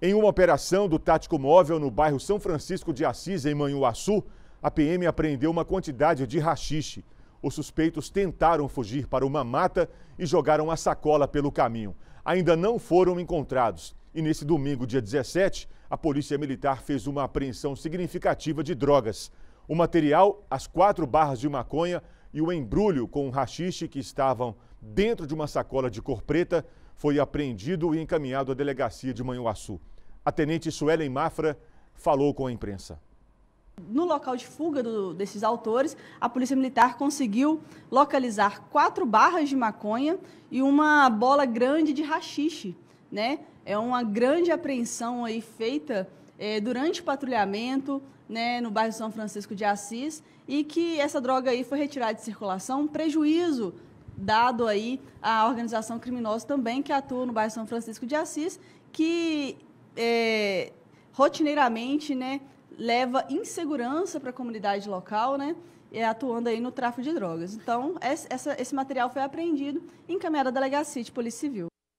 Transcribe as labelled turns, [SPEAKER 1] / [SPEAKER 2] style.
[SPEAKER 1] Em uma operação do Tático Móvel no bairro São Francisco de Assis, em Manhuaçu, a PM apreendeu uma quantidade de rachixe. Os suspeitos tentaram fugir para uma mata e jogaram a sacola pelo caminho. Ainda não foram encontrados. E nesse domingo, dia 17, a Polícia Militar fez uma apreensão significativa de drogas. O material, as quatro barras de maconha e o embrulho com o rachixe que estavam dentro de uma sacola de cor preta foi apreendido e encaminhado à delegacia de Manhuaçu. A tenente Suelen Mafra falou com a imprensa.
[SPEAKER 2] No local de fuga do, desses autores, a Polícia Militar conseguiu localizar quatro barras de maconha e uma bola grande de rachixe. Né? É uma grande apreensão aí feita eh, durante patrulhamento né, no bairro São Francisco de Assis e que essa droga aí foi retirada de circulação, prejuízo dado aí à organização criminosa também que atua no bairro São Francisco de Assis, que é, rotineiramente né, leva insegurança para a comunidade local, né, é, atuando aí no tráfico de drogas. Então, essa, esse material foi apreendido e encaminhado à Delegacia de Polícia Civil.